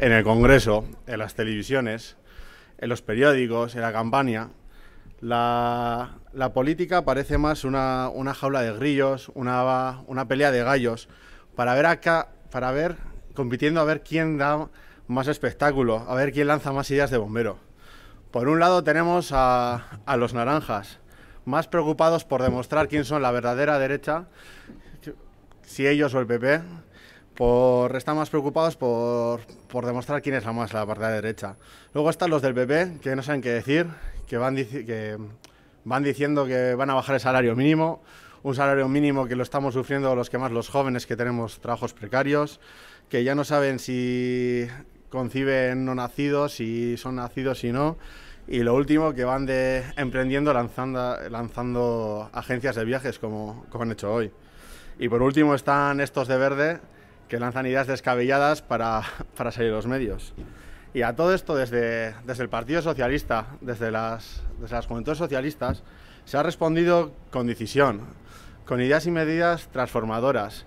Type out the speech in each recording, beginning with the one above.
en el Congreso, en las televisiones, en los periódicos, en la campaña, la, política parece más una, jaula de grillos, una, una, pelea de gallos, para ver acá, para ver, compitiendo a ver quién da más espectáculo, a ver quién lanza más ideas de bombero. Por un lado tenemos a, a los naranjas, más preocupados por demostrar quién son la verdadera derecha, si ellos o el PP, por estar más preocupados por, por, demostrar quién es la más la parte derecha. Luego están los del PP, que no saben qué decir, que van, que van diciendo que van a bajar el salario mínimo, un salario mínimo que lo estamos sufriendo los que más los jóvenes que tenemos trabajos precarios, que ya no saben si conciben no nacidos, si son nacidos, y no. Y lo último, que van de emprendiendo lanzando, lanzando agencias de viajes como, como han hecho hoy. Y por último están estos de verde, que lanzan ideas descabelladas para, para salir los medios. Y a todo esto, desde, desde el Partido Socialista, desde las, desde las juventudes socialistas, se ha respondido con decisión, con ideas y medidas transformadoras,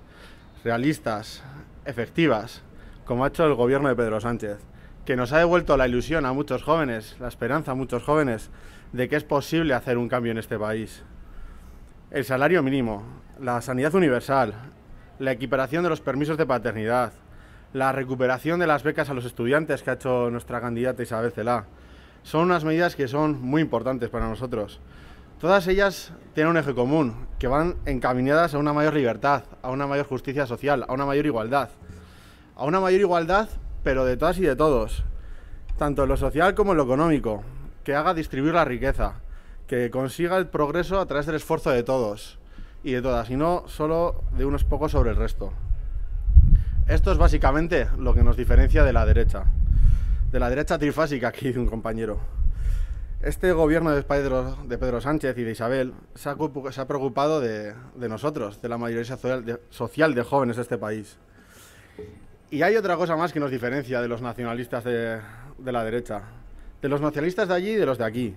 realistas, efectivas, como ha hecho el gobierno de Pedro Sánchez, que nos ha devuelto la ilusión a muchos jóvenes, la esperanza a muchos jóvenes, de que es posible hacer un cambio en este país. El salario mínimo, la sanidad universal, la equiparación de los permisos de paternidad, la recuperación de las becas a los estudiantes que ha hecho nuestra candidata Isabel Celá. Son unas medidas que son muy importantes para nosotros. Todas ellas tienen un eje común, que van encaminadas a una mayor libertad, a una mayor justicia social, a una mayor igualdad. A una mayor igualdad, pero de todas y de todos, tanto en lo social como en lo económico, que haga distribuir la riqueza, que consiga el progreso a través del esfuerzo de todos y de todas, y no solo de unos pocos sobre el resto. Esto es básicamente lo que nos diferencia de la derecha, de la derecha trifásica que dice un compañero. Este gobierno de Pedro, de Pedro Sánchez y de Isabel se ha, preocupado de, nosotros, de la mayoría social de, jóvenes de este país. Y hay otra cosa más que nos diferencia de los nacionalistas de, de la derecha, de los nacionalistas de allí y de los de aquí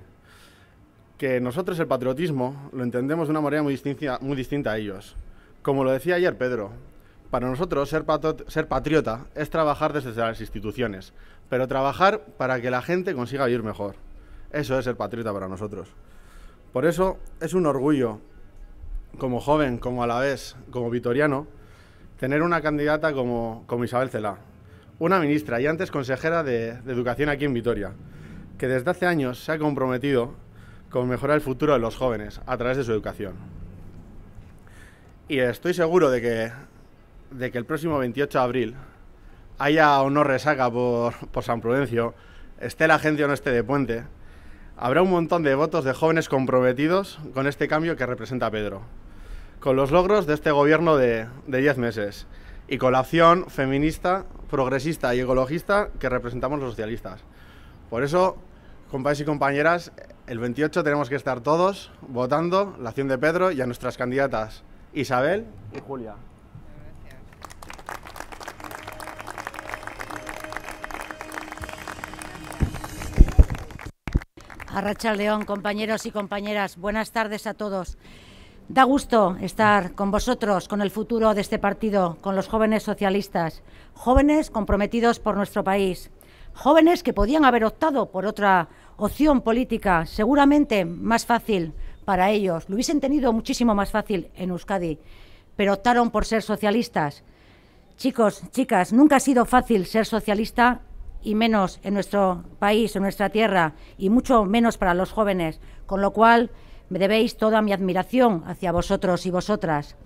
que nosotros el patriotismo lo entendemos de una manera muy, distinta, muy distinta a ellos. Como lo decía ayer Pedro, para nosotros ser, patriota es trabajar desde las instituciones, pero trabajar para que la gente consiga vivir mejor. Eso es ser patriota para nosotros. Por eso es un orgullo, como joven, como a la vez, como vitoriano, tener una candidata como, como Isabel Celá, una ministra y antes consejera de Educación aquí en Vitoria, que desde hace años se ha comprometido con mejorar el futuro de los jóvenes a través de su educación. Y estoy seguro de que, de que el próximo 28 de abril haya o no resaca por, por San Prudencio, esté la gente o no esté de puente, habrá un montón de votos de jóvenes comprometidos con este cambio que representa Pedro, con los logros de este gobierno de 10 meses y con la acción feminista, progresista y ecologista que representamos los socialistas. Por eso, compañeros y compañeras, el 28 tenemos que estar todos votando la acción de Pedro y a nuestras candidatas Isabel y Julia. Arracha León, compañeros y compañeras, buenas tardes a todos. Da gusto estar con vosotros, con el futuro de este partido, con los jóvenes socialistas, jóvenes comprometidos por nuestro país, jóvenes que podían haber optado por otra opción política seguramente más fácil para ellos. Lo hubiesen tenido muchísimo más fácil en Euskadi, pero optaron por ser socialistas. Chicos, chicas, nunca ha sido fácil ser socialista y menos en nuestro país, en nuestra tierra, y mucho menos para los jóvenes, con lo cual me debéis toda mi admiración hacia vosotros y vosotras.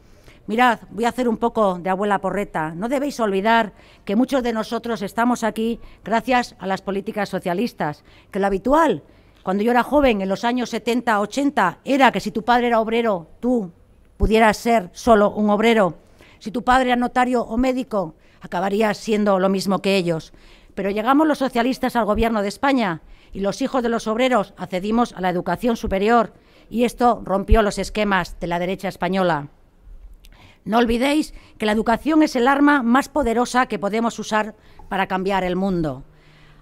Mirad, voy a hacer un poco de abuela porreta. No debéis olvidar que muchos de nosotros estamos aquí gracias a las políticas socialistas, que lo habitual, cuando yo era joven, en los años 70, 80, era que si tu padre era obrero, tú pudieras ser solo un obrero. Si tu padre era notario o médico, acabarías siendo lo mismo que ellos. Pero llegamos los socialistas al gobierno de España y los hijos de los obreros accedimos a la educación superior y esto rompió los esquemas de la derecha española. No olvidéis que la educación es el arma más poderosa que podemos usar para cambiar el mundo.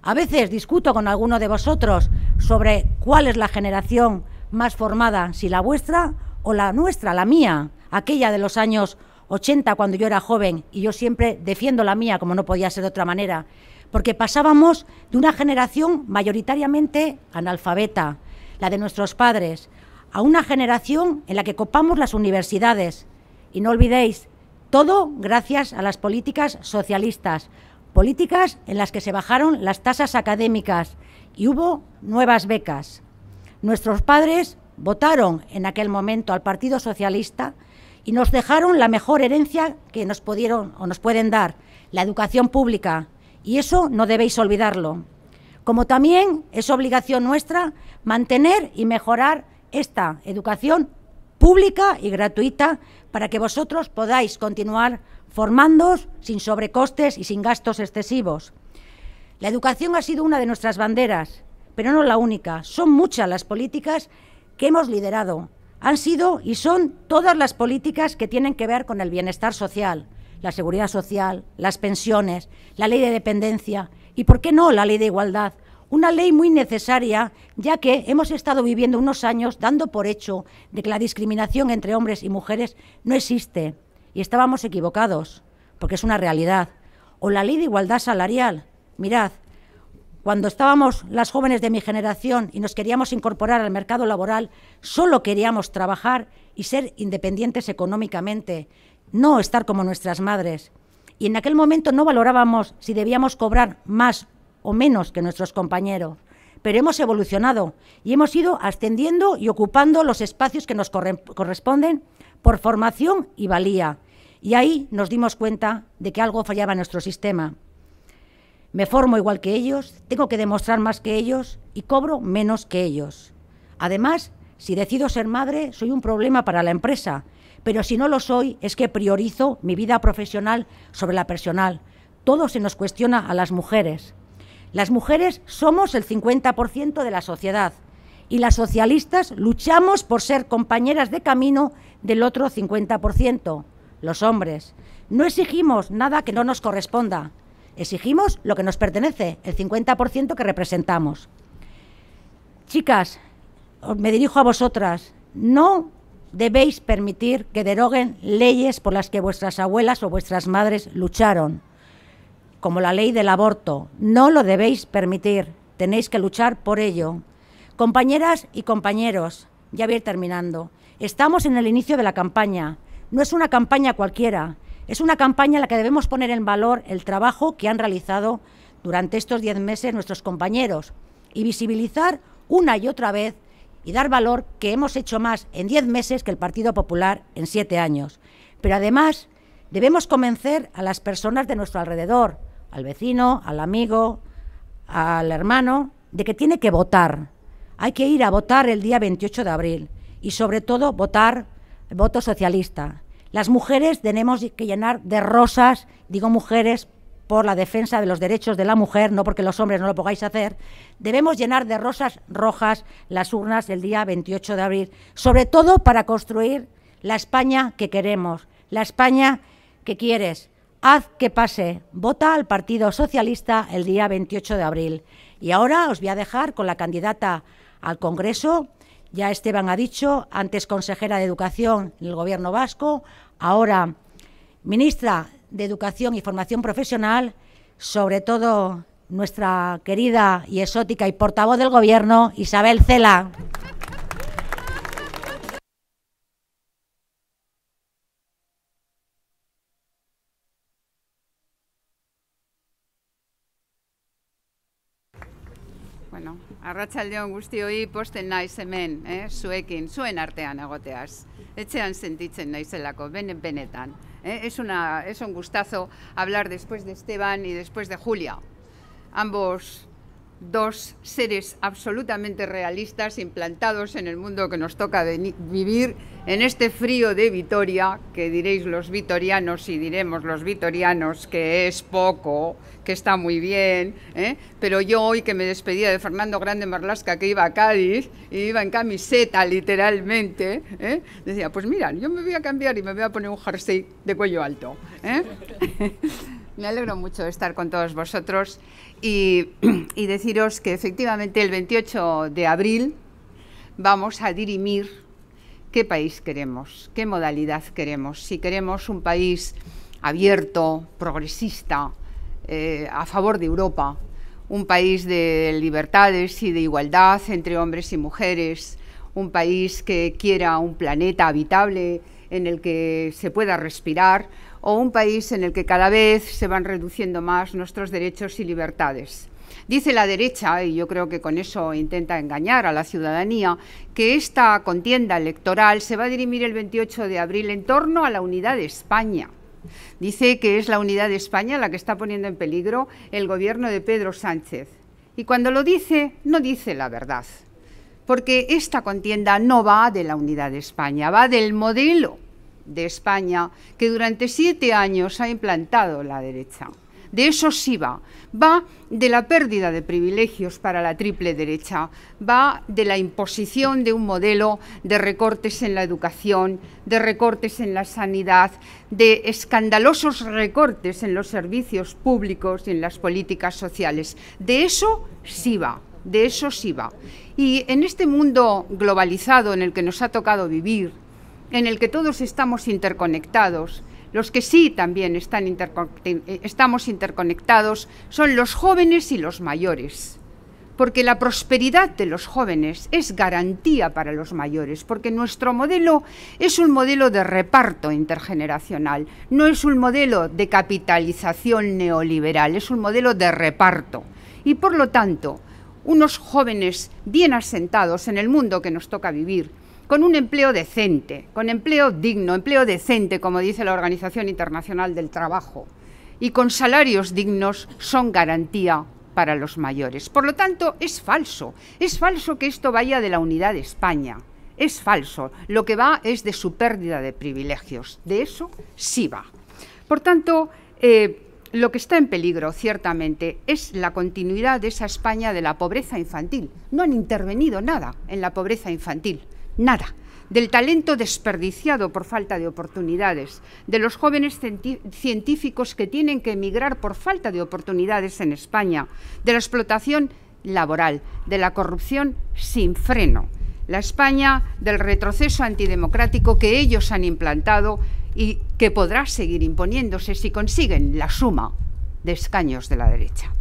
A veces discuto con alguno de vosotros sobre cuál es la generación más formada, si la vuestra o la nuestra, la mía, aquella de los años 80 cuando yo era joven, y yo siempre defiendo la mía como no podía ser de otra manera, porque pasábamos de una generación mayoritariamente analfabeta, la de nuestros padres, a una generación en la que copamos las universidades, y no olvidéis, todo gracias a las políticas socialistas, políticas en las que se bajaron las tasas académicas y hubo nuevas becas. Nuestros padres votaron en aquel momento al Partido Socialista y nos dejaron la mejor herencia que nos pudieron o nos pueden dar, la educación pública, y eso no debéis olvidarlo. Como también es obligación nuestra mantener y mejorar esta educación pública y gratuita para que vosotros podáis continuar formándoos sin sobrecostes y sin gastos excesivos. La educación ha sido una de nuestras banderas, pero no la única. Son muchas las políticas que hemos liderado. Han sido y son todas las políticas que tienen que ver con el bienestar social, la seguridad social, las pensiones, la ley de dependencia y, ¿por qué no, la ley de igualdad? Una ley muy necesaria, ya que hemos estado viviendo unos años dando por hecho de que la discriminación entre hombres y mujeres no existe. Y estábamos equivocados, porque es una realidad. O la ley de igualdad salarial. Mirad, cuando estábamos las jóvenes de mi generación y nos queríamos incorporar al mercado laboral, solo queríamos trabajar y ser independientes económicamente, no estar como nuestras madres. Y en aquel momento no valorábamos si debíamos cobrar más o menos que nuestros compañeros, pero hemos evolucionado y hemos ido ascendiendo y ocupando los espacios que nos corresponden por formación y valía. Y ahí nos dimos cuenta de que algo fallaba en nuestro sistema. Me formo igual que ellos, tengo que demostrar más que ellos y cobro menos que ellos. Además, si decido ser madre, soy un problema para la empresa, pero si no lo soy, es que priorizo mi vida profesional sobre la personal. Todo se nos cuestiona a las mujeres. Las mujeres somos el 50% de la sociedad y las socialistas luchamos por ser compañeras de camino del otro 50%, los hombres. No exigimos nada que no nos corresponda, exigimos lo que nos pertenece, el 50% que representamos. Chicas, me dirijo a vosotras, no debéis permitir que deroguen leyes por las que vuestras abuelas o vuestras madres lucharon como la ley del aborto. No lo debéis permitir, tenéis que luchar por ello. Compañeras y compañeros, ya voy a ir terminando. Estamos en el inicio de la campaña. No es una campaña cualquiera, es una campaña en la que debemos poner en valor el trabajo que han realizado durante estos diez meses nuestros compañeros y visibilizar una y otra vez y dar valor que hemos hecho más en diez meses que el Partido Popular en siete años. Pero además debemos convencer a las personas de nuestro alrededor, al vecino, al amigo, al hermano, de que tiene que votar. Hay que ir a votar el día 28 de abril y sobre todo votar voto socialista. Las mujeres tenemos que llenar de rosas, digo mujeres por la defensa de los derechos de la mujer, no porque los hombres no lo podáis hacer, debemos llenar de rosas rojas las urnas el día 28 de abril, sobre todo para construir la España que queremos, la España que quieres, Haz que pase. Vota al Partido Socialista el día 28 de abril. Y ahora os voy a dejar con la candidata al Congreso. Ya Esteban ha dicho, antes consejera de Educación en el Gobierno vasco, ahora ministra de Educación y Formación Profesional, sobre todo nuestra querida y exótica y portavoz del Gobierno, Isabel Cela. Arratsaldeon guztioi posten naiz hemen, eh? zuekin, zuen artean egoteaz. Etxean sentitzen naizelako, ben, benetan. Eh? Es, una, es un gustazo hablar después de Esteban y después de Julia. Ambos dos seres absolutamente realistas implantados en el mundo que nos toca vivir en este frío de Vitoria, que diréis los vitorianos y diremos los vitorianos que es poco, que está muy bien, ¿eh? pero yo hoy que me despedía de Fernando Grande Marlasca que iba a Cádiz y iba en camiseta literalmente, ¿eh? decía, pues mira, yo me voy a cambiar y me voy a poner un jersey de cuello alto. ¿eh? Me alegro mucho de estar con todos vosotros y, deciros que efectivamente el 28 de abril vamos a dirimir qué país queremos, qué modalidad queremos. Si queremos un país abierto, progresista, eh, a favor de Europa, un país de libertades y de igualdad entre hombres y mujeres, un país que quiera un planeta habitable en el que se pueda respirar, o un país en el que cada vez se van reduciendo más nuestros derechos y libertades. Dice la derecha, y yo creo que con eso intenta engañar a la ciudadanía, que esta contienda electoral se va a dirimir el 28 de abril en torno a la unidad de España. Dice que es la unidad de España la que está poniendo en peligro el gobierno de Pedro Sánchez. Y cuando lo dice, no dice la verdad, porque esta contienda no va de la unidad de España, va del modelo de España que durante siete años ha implantado la derecha. De eso sí va. Va de la pérdida de privilegios para la triple derecha, va de la imposición de un modelo de recortes en la educación, de recortes en la sanidad, de escandalosos recortes en los servicios públicos y en las políticas sociales. De eso sí va. De eso sí va. Y en este mundo globalizado en el que nos ha tocado vivir, en el que todos estamos interconectados. Los que sí también eh, estamos interconectados son los jóvenes y los mayores, porque la prosperidad de los jóvenes es garantía para los mayores, porque nuestro modelo es un modelo de reparto intergeneracional, no es un modelo de capitalización neoliberal, es un modelo de reparto. Y por lo tanto, unos jóvenes bien asentados en el mundo que nos toca vivir, con un empleo decente, con empleo digno, empleo decente, como dice la Organización Internacional del Trabajo, y con salarios dignos son garantía para los mayores. Por lo tanto, es falso, es falso que esto vaya de la unidad de España, es falso, lo que va es de su pérdida de privilegios, de eso sí va. Por tanto, eh, lo que está en peligro, ciertamente, es la continuidad de esa España de la pobreza infantil. No han intervenido nada en la pobreza infantil nada del talento desperdiciado por falta de oportunidades, de los jóvenes científicos que tienen que emigrar por falta de oportunidades en España, de la explotación laboral, de la corrupción sin freno, la España del retroceso antidemocrático que ellos han implantado y que podrá seguir imponiéndose si consiguen la suma de escaños de la derecha.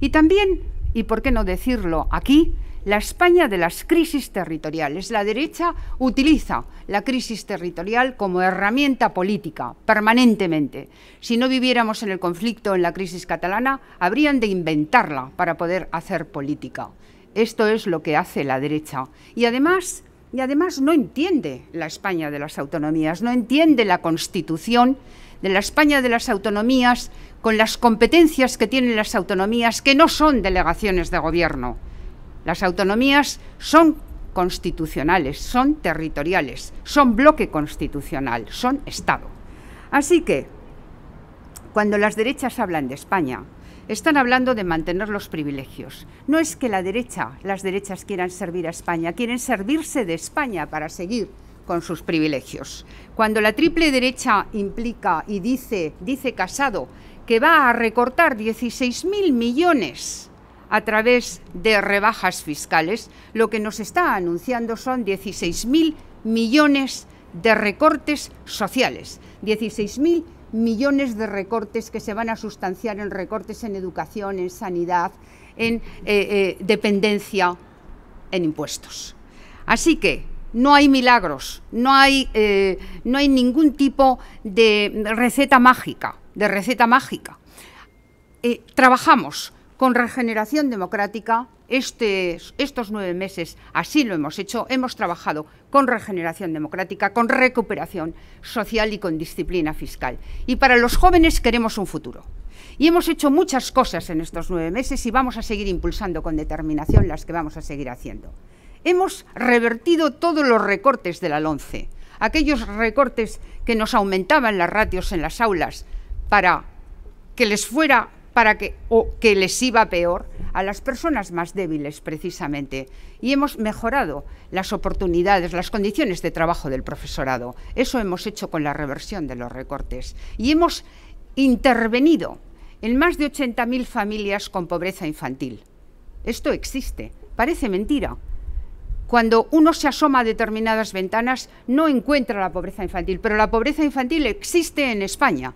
Y también, y por qué no decirlo aquí, la España de las crisis territoriales. La derecha utiliza la crisis territorial como herramienta política permanentemente. Si no viviéramos en el conflicto, en la crisis catalana, habrían de inventarla para poder hacer política. Esto es lo que hace la derecha. Y además, y además no entiende la España de las autonomías, no entiende la Constitución de la España de las autonomías con las competencias que tienen las autonomías que no son delegaciones de gobierno. Las autonomías son constitucionales, son territoriales, son bloque constitucional, son Estado. Así que, cuando las derechas hablan de España, están hablando de mantener los privilegios. No es que la derecha, las derechas quieran servir a España, quieren servirse de España para seguir con sus privilegios. Cuando la triple derecha implica y dice, dice Casado, que va a recortar 16.000 millones a través de rebajas fiscales, lo que nos está anunciando son 16.000 millones de recortes sociales. 16.000 millones de recortes que se van a sustanciar en recortes en educación, en sanidad, en eh, eh, dependencia, en impuestos. Así que no hay milagros, no hay, eh, no hay ningún tipo de receta mágica, de receta mágica. trabajamos, con regeneración democrática, este, estos nueve meses así lo hemos hecho, hemos trabajado con regeneración democrática, con recuperación social y con disciplina fiscal. Y para los jóvenes queremos un futuro. Y hemos hecho muchas cosas en estos nueve meses y vamos a seguir impulsando con determinación las que vamos a seguir haciendo. Hemos revertido todos los recortes de la LONCE, aquellos recortes que nos aumentaban las ratios en las aulas para que les fuera para que, o que les iba peor a las personas más débiles, precisamente. Y hemos mejorado las oportunidades, las condiciones de trabajo del profesorado. Eso hemos hecho con la reversión de los recortes. Y hemos intervenido en más de 80.000 familias con pobreza infantil. Esto existe, parece mentira. Cuando uno se asoma a determinadas ventanas no encuentra la pobreza infantil, pero la pobreza infantil existe en España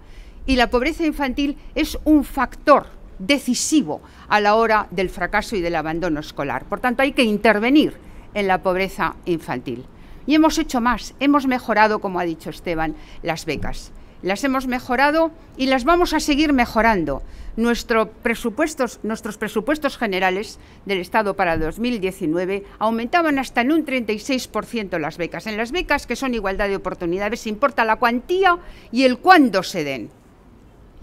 y la pobreza infantil es un factor decisivo a la hora del fracaso y del abandono escolar. Por tanto, hay que intervenir en la pobreza infantil. Y hemos hecho más, hemos mejorado, como ha dicho Esteban, las becas. Las hemos mejorado y las vamos a seguir mejorando. presupuestos, nuestros presupuestos generales del Estado para 2019 aumentaban hasta en un 36% las becas. En las becas, que son igualdad de oportunidades, importa la cuantía y el cuándo se den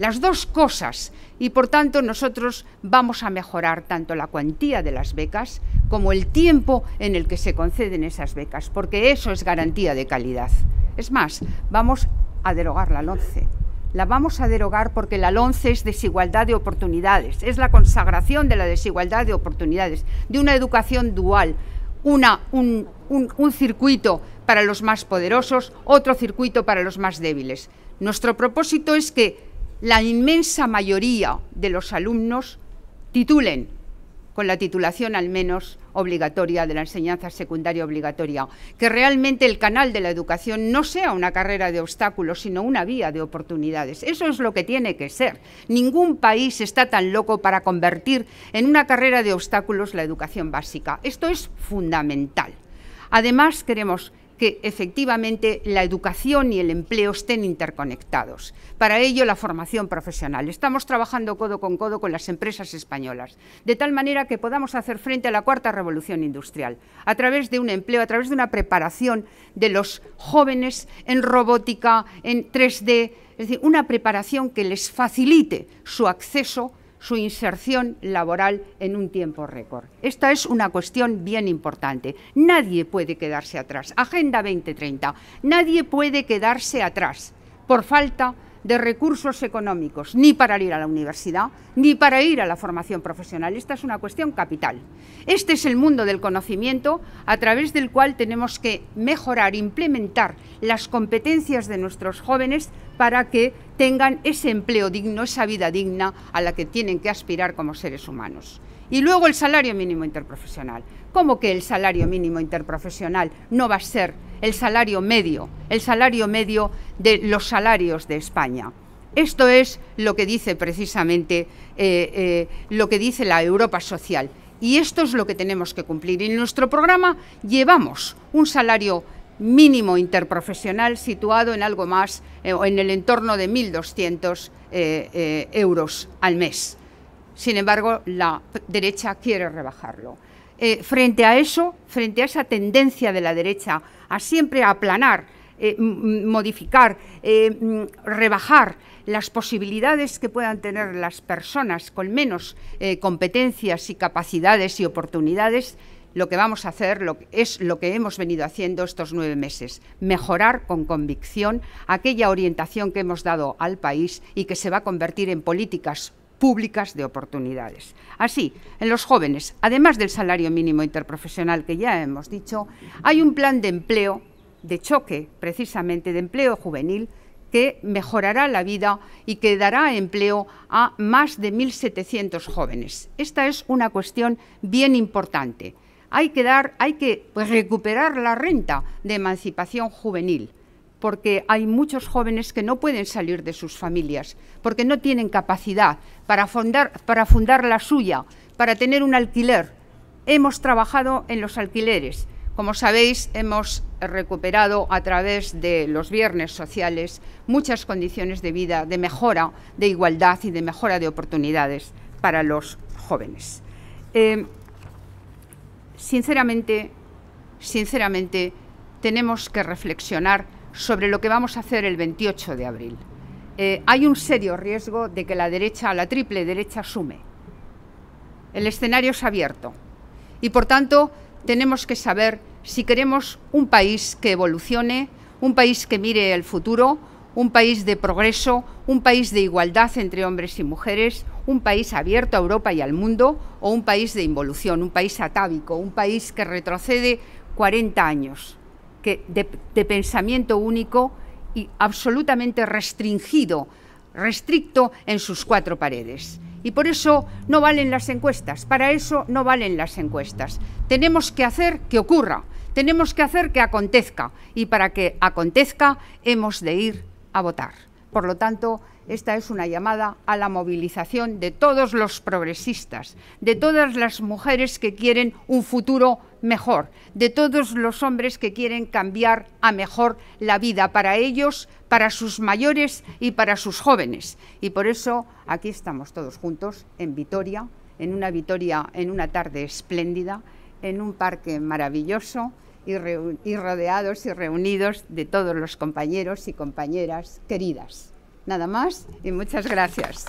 las dos cosas y por tanto nosotros vamos a mejorar tanto la cuantía de las becas como el tiempo en el que se conceden esas becas, porque eso es garantía de calidad. Es más, vamos a derogar la LONCE. La vamos a derogar porque la LONCE es desigualdad de oportunidades, es la consagración de la desigualdad de oportunidades, de una educación dual, una, un, un circuito para los más poderosos, otro circuito para los más débiles. Nuestro propósito es que la inmensa mayoría de los alumnos titulen con la titulación al menos obligatoria de la enseñanza secundaria obligatoria, que realmente el canal de la educación no sea una carrera de obstáculos, sino una vía de oportunidades. Eso es lo que tiene que ser. Ningún país está tan loco para convertir en una carrera de obstáculos la educación básica. Esto es fundamental. Además, queremos que efectivamente la educación y el empleo estén interconectados. Para ello, la formación profesional. Estamos trabajando codo con codo con las empresas españolas, de tal manera que podamos hacer frente a la cuarta revolución industrial, a través de un empleo, a través de una preparación de los jóvenes en robótica, en 3D, es decir, una preparación que les facilite su acceso su inserción laboral en un tiempo récord. Esta es una cuestión bien importante. Nadie puede quedarse atrás. Agenda 2030. Nadie puede quedarse atrás por falta de recursos económicos, ni para ir a la universidad, ni para ir a la formación profesional. Esta es una cuestión capital. Este es el mundo del conocimiento a través del cual tenemos que mejorar, implementar las competencias de nuestros jóvenes para que tengan ese empleo digno, esa vida digna a la que tienen que aspirar como seres humanos. Y luego el salario mínimo interprofesional. ¿Cómo que el salario mínimo interprofesional no va a ser el salario medio, el salario medio de los salarios de España. Esto es lo que dice precisamente eh, eh, lo que dice la Europa social. Y esto es lo que tenemos que cumplir. En nuestro programa llevamos un salario mínimo interprofesional situado en algo más, eh, en el entorno de 1.200 euros al mes. Sin embargo, la derecha quiere rebajarlo. Eh, frente a eso, frente a esa tendencia de la derecha a siempre aplanar, eh, modificar, eh, rebajar las posibilidades que puedan tener las personas con menos competencias y capacidades y oportunidades, lo que vamos a hacer es lo que hemos venido haciendo estos nueve meses, mejorar con convicción aquella orientación que hemos dado al país y que se va a convertir en políticas públicas de oportunidades. Así, en los jóvenes, además del salario mínimo interprofesional que ya hemos dicho, hay un plan de empleo, de choque precisamente, de empleo juvenil, que mejorará la vida y que dará empleo a más de 1.700 jóvenes. Esta es una cuestión bien importante. Hay que, dar, hay que pues, recuperar la renta de emancipación juvenil porque hay muchos jóvenes que no pueden salir de sus familias, porque no tienen capacidad para fundar, para fundar la suya, para tener un alquiler. Hemos trabajado en los alquileres. Como sabéis, hemos recuperado a través de los viernes sociales muchas condiciones de vida, de mejora, de igualdad y de mejora de oportunidades para los jóvenes. Eh, sinceramente, sinceramente, tenemos que reflexionar sobre lo que vamos a hacer el 28 de abril. Eh, hay un serio riesgo de que la derecha, la triple derecha, sume. El escenario es abierto y, por tanto, tenemos que saber si queremos un país que evolucione, un país que mire el futuro, un país de progreso, un país de igualdad entre hombres y mujeres, un país abierto a Europa y al mundo o un país de involución, un país atávico, un país que retrocede 40 años de, de, pensamiento único y absolutamente restringido, restricto en sus cuatro paredes. Y por eso no valen las encuestas, para eso no valen las encuestas. Tenemos que hacer que ocurra, tenemos que hacer que acontezca y para que acontezca hemos de ir a votar. Por lo tanto, esta es una llamada a la movilización de todos los progresistas, de todas las mujeres que quieren un futuro mejor, de todos los hombres que quieren cambiar a mejor la vida para ellos, para sus mayores y para sus jóvenes. Y por eso aquí estamos todos juntos en Vitoria, en una Vitoria, en una tarde espléndida, en un parque maravilloso y, rodeados y reunidos de todos los compañeros y compañeras queridas. Nada más y muchas gracias.